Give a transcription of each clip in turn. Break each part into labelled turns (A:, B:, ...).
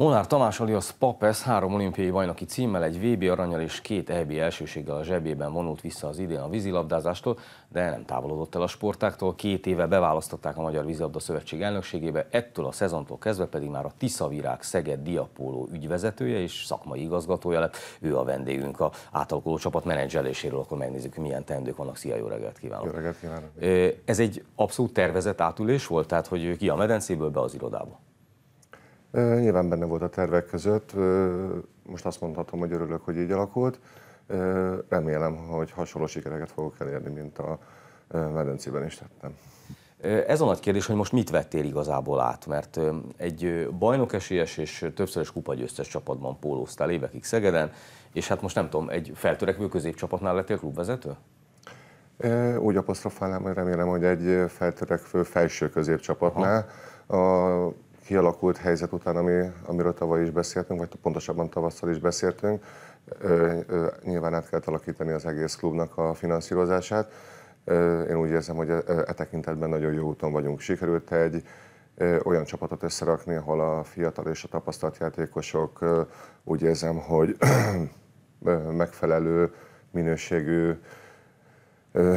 A: Molnár Tamás alias Papesz három olimpiai bajnoki címmel, egy VB aranyal és két EB elsőséggel a zsebében vonult vissza az idén a vízilabdázástól, de nem távolodott el a sportáktól. Két éve beválasztották a Magyar Vízilabda Szövetség elnökségébe, ettől a szezontól kezdve pedig már a Tiszavirág Szeged Diapóló ügyvezetője és szakmai igazgatója lett. Ő a vendégünk a átalakuló csapat menedzseléséről, akkor megnézzük, milyen teendők vannak. Szia, jó reggelt kívánok! Jó reggelt kívánok! Ez egy abszolút tervezett átülés volt, tehát hogy ki a medencéből be az irodába?
B: Nyilván benne volt a tervek között. Most azt mondhatom, hogy örülök, hogy így alakult.
A: Remélem, hogy hasonló sikereket fogok elérni, mint a medencében is tettem. Ez a nagy kérdés, hogy most mit vettél igazából át, mert egy bajnok esélyes és többszörös kupagyőztes csapatban pólóztál évekig Szegeden, és hát most nem tudom, egy feltörekvő középcsapatnál lettél klubvezető?
B: Úgy apostrofálnám, hogy remélem, hogy egy feltörekvő felső középcsapatnál. Aha. A kialakult helyzet után, ami, amiről tavaly is beszéltünk, vagy pontosabban tavasszal is beszéltünk, ö, ö, nyilván át kellett alakítani az egész klubnak a finanszírozását. Ö, én úgy érzem, hogy e, e, e tekintetben nagyon jó úton vagyunk. Sikerült egy ö, olyan csapatot összerakni, ahol a fiatal és a tapasztalt játékosok ö, úgy érzem, hogy ö, megfelelő minőségű ö,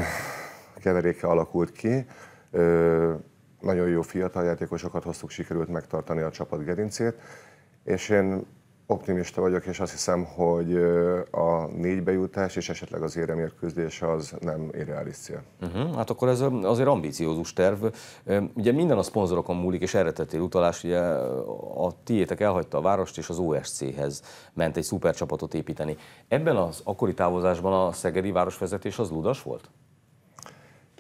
B: keveréke alakult ki. Ö, nagyon jó fiatal játékosokat hoztuk, sikerült megtartani a csapat gerincét, és én optimista vagyok, és azt hiszem, hogy a négy bejutás és esetleg az küzdés az nem irreális cél.
A: Uh-huh. Hát akkor ez azért ambíciózus terv. Ugye minden a szponzorokon múlik, és erre tettél utalás, ugye a tiétek elhagyta a várost, és az OSC-hez ment egy szupercsapatot építeni. Ebben az akkori távozásban a Szegedi városvezetés az ludas volt?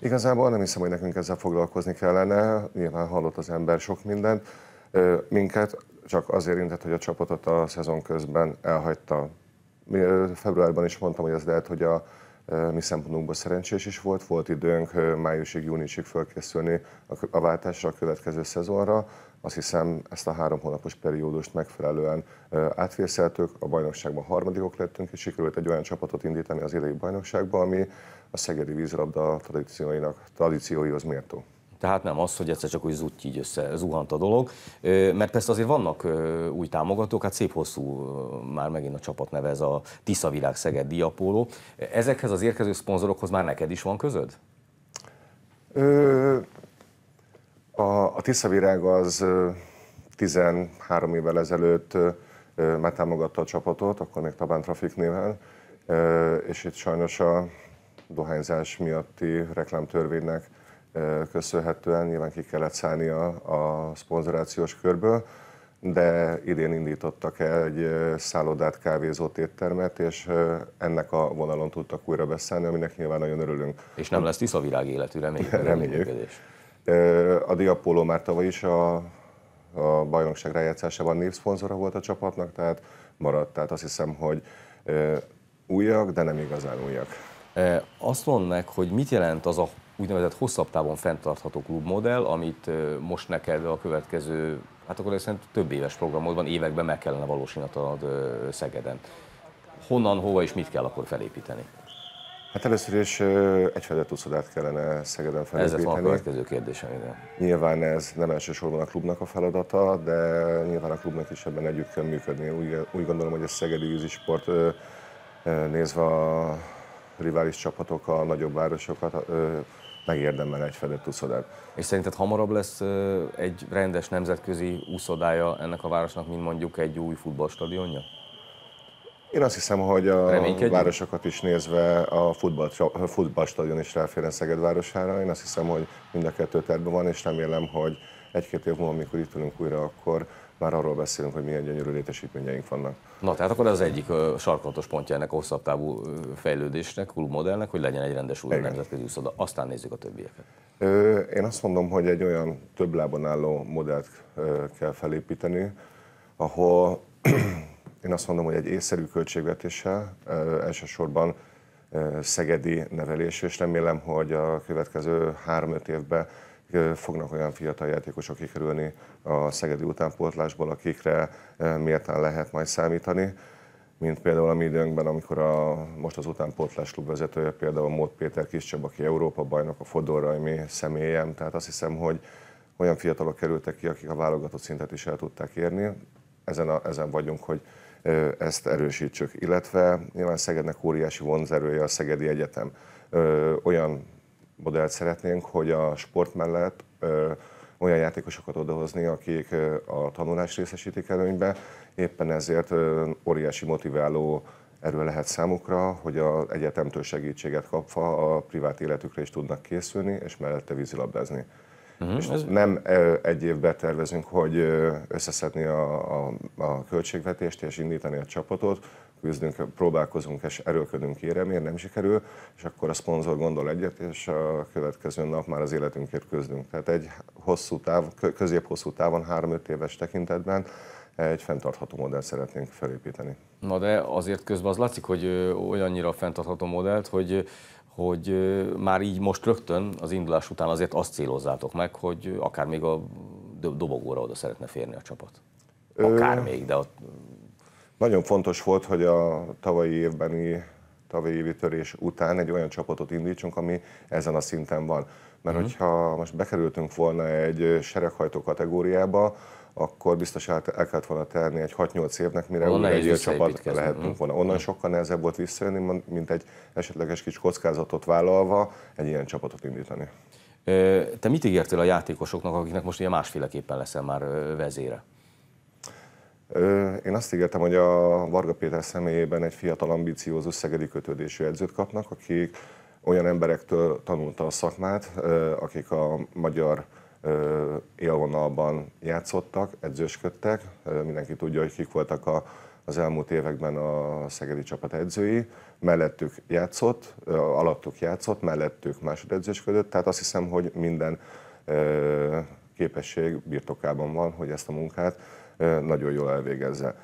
B: Igazából nem hiszem, hogy nekünk ezzel foglalkozni kellene. Nyilván hallott az ember sok mindent. Minket csak azért intett, hogy a csapatot a szezon közben elhagyta. Februárban is mondtam, hogy ez lehet, hogy a mi szempontunkból szerencsés is volt, volt időnk májusig, júniusig fölkészülni a váltásra, a következő szezonra. Azt hiszem, ezt a három hónapos periódust megfelelően átvészeltük, a bajnokságban harmadikok lettünk, és sikerült egy olyan csapatot indítani az idei bajnokságba, ami a szegedi vízrabda tradícióinak, tradícióihoz mértó
A: tehát nem az, hogy egyszer csak úgy zúgy így össze, zuhant a dolog, mert persze azért vannak új támogatók, hát szép hosszú már megint a csapat neve ez a Tisza Világ Szeged Diapóló. Ezekhez az érkező szponzorokhoz már neked is van közöd?
B: Ö, a, a Tisza Virág az 13 évvel ezelőtt már támogatta a csapatot, akkor még Tabán Trafik néven, és itt sajnos a dohányzás miatti reklámtörvénynek köszönhetően nyilván ki kellett szállni a, a szponzorációs körből, de idén indítottak el egy szállodát, kávézót, éttermet, és ennek a vonalon tudtak újra beszállni, aminek nyilván nagyon örülünk.
A: És nem lesz tiszavirág életű, reméljük.
B: Reméljük. A Diapolo már tavaly is a, a bajnokság rájátszásában névszponzora volt a csapatnak, tehát maradt. Tehát azt hiszem, hogy újak, de nem igazán
A: újak. Azt mondd meg, hogy mit jelent az a úgynevezett hosszabb távon fenntartható klubmodell, amit most neked a következő, hát akkor szerintem több éves programodban, években meg kellene valósítanod Szegeden. Honnan, hova és mit kell akkor felépíteni?
B: Hát először is egy úszodát kellene Szegeden felépíteni. Ez van a következő
A: kérdésem ide.
B: Nyilván ez nem elsősorban a klubnak a feladata, de nyilván a klubnak is ebben együtt kell működni. Úgy, úgy gondolom, hogy a szegedi sport nézve a rivális csapatok, a nagyobb városokat, megérdemel egy fedett úszodát.
A: És szerinted hamarabb lesz egy rendes nemzetközi úszodája ennek a városnak, mint mondjuk egy új futballstadionja?
B: Én azt hiszem, hogy a városokat is nézve a futball, futballstadion is ráférne Szeged városára. Én azt hiszem, hogy mind a kettő tervben van, és remélem, hogy egy-két év múlva, amikor itt ülünk újra, akkor már arról beszélünk, hogy milyen
A: gyönyörű létesítményeink vannak. Na, tehát akkor ez egyik sarkalatos pontja ennek a hosszabb távú fejlődésnek, modellnek, hogy legyen egy rendes új nemzetközi úszoda. Aztán nézzük a többieket.
B: Ö, én azt mondom, hogy egy olyan több lábon álló modellt ö, kell felépíteni, ahol én azt mondom, hogy egy észszerű költségvetéssel elsősorban szegedi nevelés, és remélem, hogy a következő három-öt évben fognak olyan fiatal játékosok kikerülni a szegedi utánpótlásból, akikre méltán lehet majd számítani mint például a mi időnkben, amikor a, most az utánpótlás klub vezetője, például Mód Péter Kiscsab, aki Európa bajnok, a Rajmi személyem, tehát azt hiszem, hogy olyan fiatalok kerültek ki, akik a válogatott szintet is el tudták érni, ezen, a, ezen vagyunk, hogy ezt erősítsük. Illetve nyilván Szegednek óriási vonzerője a Szegedi Egyetem. Ö, olyan modellt szeretnénk, hogy a sport mellett olyan játékosokat odahozni, akik a tanulást részesítik előnybe. Éppen ezért óriási motiváló erő lehet számukra, hogy az egyetemtől segítséget kapva a privát életükre is tudnak készülni, és mellette vízilabdázni. Uh-huh. És nem egy évben tervezünk, hogy összeszedni a, a, a költségvetést és indítani a csapatot, küzdünk, próbálkozunk és erőködünk miért nem sikerül, és akkor a szponzor gondol egyet, és a következő nap már az életünkért küzdünk. Tehát egy hosszú táv, közép-hosszú távon, 3-5 éves tekintetben egy fenntartható modellt szeretnénk felépíteni.
A: Na de azért közben az látszik, hogy olyannyira fenntartható modellt, hogy hogy már így most rögtön az indulás után azért azt célozzátok meg, hogy akár még a dobogóra oda szeretne férni a csapat.
B: Akár Ö... még, de ott nagyon fontos volt, hogy a tavalyi évbeni tavalyi évi törés után egy olyan csapatot indítsunk, ami ezen a szinten van. Mert uh-huh. hogyha most bekerültünk volna egy sereghajtó kategóriába, akkor biztos el, el kellett volna tenni egy 6-8 évnek, mire Onnan újra egy csapat lehetünk uh-huh. volna. Onnan uh-huh. sokkal nehezebb volt visszajönni, mint egy esetleges kis kockázatot vállalva egy ilyen csapatot indítani.
A: Te mit ígértél a játékosoknak, akiknek most ilyen másféleképpen leszel már vezére?
B: Én azt ígértem, hogy a Varga Péter
A: személyében egy fiatal, ambiciózus szegedi kötődésű edzőt
B: kapnak, akik olyan emberektől tanulta a szakmát, akik a magyar élvonalban játszottak, edzősködtek. Mindenki tudja, hogy kik voltak a, az elmúlt években a szegedi csapat edzői. Mellettük játszott, alattuk játszott, mellettük edzősködött. Tehát azt hiszem, hogy minden képesség birtokában van, hogy ezt a munkát nagyon jól elvégezze.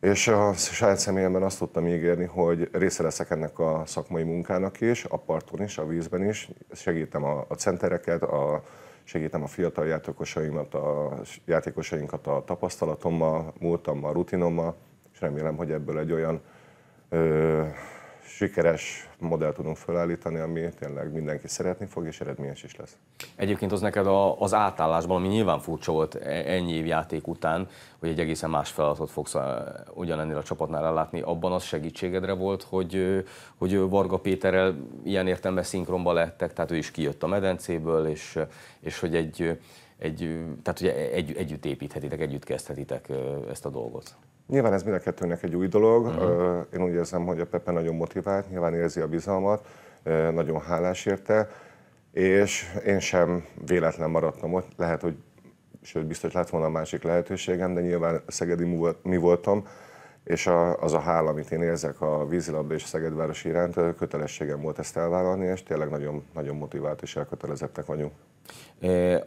B: És a saját személyemben azt tudtam ígérni, hogy része leszek ennek a szakmai munkának is, a parton is, a vízben is. Segítem a, a centereket, a, segítem a fiatal játékosaimat, a játékosainkat a tapasztalatommal, múltammal, rutinommal, és remélem, hogy ebből egy olyan ö, sikeres modellt tudunk felállítani, ami tényleg mindenki szeretni fog, és eredményes is lesz.
A: Egyébként az neked a, az átállásban, ami nyilván furcsa volt e, ennyi év játék után, hogy egy egészen más feladatot fogsz e, ugyanennél a csapatnál ellátni, abban az segítségedre volt, hogy, hogy Varga Péterrel ilyen értelme szinkronba lettek, tehát ő is kijött a medencéből, és, és hogy egy egy, tehát ugye egy, együtt építhetitek, együtt kezdhetitek ezt a dolgot.
B: Nyilván ez mind a kettőnek egy új dolog. Uh-huh. Én úgy érzem, hogy a Pepe nagyon motivált, nyilván érzi a bizalmat, nagyon hálás érte, és én sem véletlen maradtam ott. Lehet, hogy sőt, biztos hogy lett volna a másik lehetőségem, de nyilván Szegedi mi voltam, és a, az a hála, amit én érzek a vízilabda és Szegedváros iránt, kötelességem volt ezt elvállalni, és tényleg nagyon, nagyon motivált és elkötelezettek vagyunk.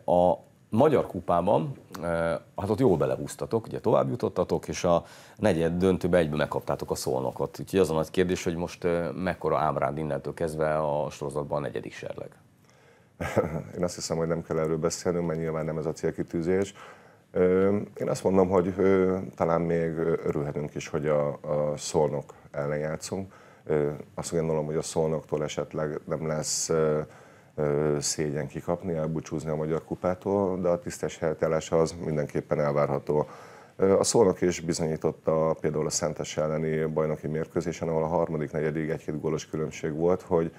A: A, Magyar kupában, eh, hát ott jól belehúztatok, ugye tovább jutottatok, és a negyed döntőbe egyben megkaptátok a szolnokot. Úgyhogy az a nagy kérdés, hogy most eh, mekkora ábránd innentől kezdve a sorozatban a negyedik serleg.
B: Én azt hiszem, hogy nem kell erről beszélnünk, mert nyilván nem ez a célkitűzés. Én azt mondom, hogy talán még örülhetünk is, hogy a, a szolnok ellen játszunk. Azt gondolom, hogy a szolnoktól esetleg nem lesz szégyen kikapni, elbúcsúzni a magyar kupától, de a tisztes helytállása az mindenképpen elvárható. A szónok is bizonyította például a Szentes elleni bajnoki mérkőzésen, ahol a harmadik, negyedik egy-két gólos különbség volt, hogy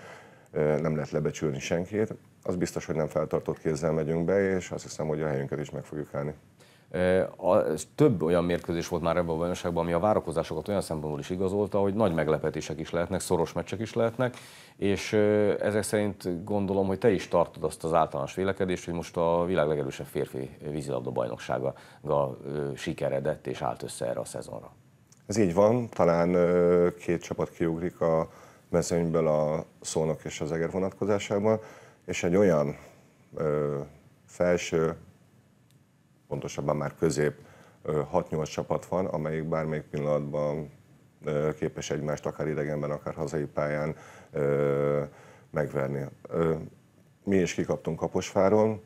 B: nem lehet lebecsülni senkit. Az biztos, hogy nem feltartott kézzel
A: megyünk be, és azt hiszem, hogy a helyünket is meg fogjuk állni. Több olyan mérkőzés volt már ebben a bajnokságban, ami a várakozásokat olyan szempontból is igazolta, hogy nagy meglepetések is lehetnek, szoros meccsek is lehetnek, és ezek szerint gondolom, hogy te is tartod azt az általános vélekedést, hogy most a világ legerősebb férfi vízilabda bajnoksága sikeredett és állt össze erre a szezonra.
B: Ez így van, talán két csapat kiugrik a mezőnyből a Szónok és az Eger vonatkozásában, és egy olyan ö, felső pontosabban már közép 6-8 csapat van, amelyik bármelyik pillanatban képes egymást akár idegenben, akár hazai pályán megverni. Mi is kikaptunk Kaposváron,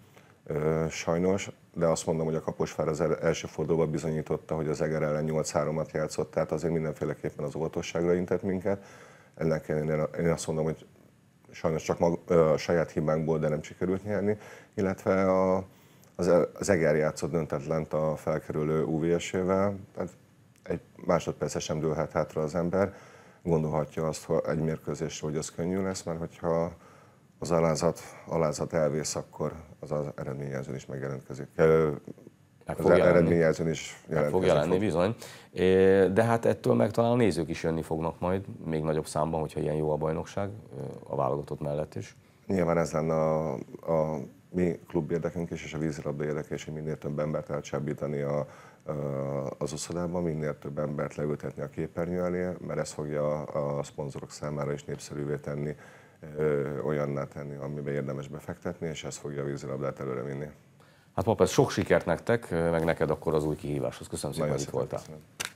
B: sajnos, de azt mondom, hogy a Kaposvár az első fordulóban bizonyította, hogy az Eger ellen 8-3-at játszott, tehát azért mindenféleképpen az óvatosságra intett minket. Ennek én azt mondom, hogy sajnos csak mag, a saját hibánkból, de nem sikerült nyerni, illetve a az, e- az Eger játszott döntetlent a felkerülő UVS-ével, tehát egy másodperce sem dőlhet hátra az ember, gondolhatja azt hogy egy mérkőzésre, hogy az könnyű lesz, mert hogyha az alázat, alázat elvész, akkor az az
A: eredményjelzőn is megjelentkezik.
B: Meg az eredményjelzőn is jelentkezik. Meg fog jelenni, fog. bizony.
A: De hát ettől meg talán a nézők is jönni fognak majd, még nagyobb számban, hogyha ilyen jó a bajnokság, a válogatott mellett is.
B: Nyilván ez lenne a, a mi klub érdekünk is, és a vízilabda érdeke is, hogy minél több embert elcsábítani a, a, az uszodában, minél több embert leültetni a képernyő elé, mert ez fogja a, a szponzorok számára is népszerűvé tenni, ö, olyanná tenni, amiben érdemes befektetni, és ez fogja a vízilabdát előre
A: vinni. Hát ez sok sikert nektek, meg neked akkor az új kihíváshoz. Köszönöm szépen, hogy itt voltál. Köszönöm.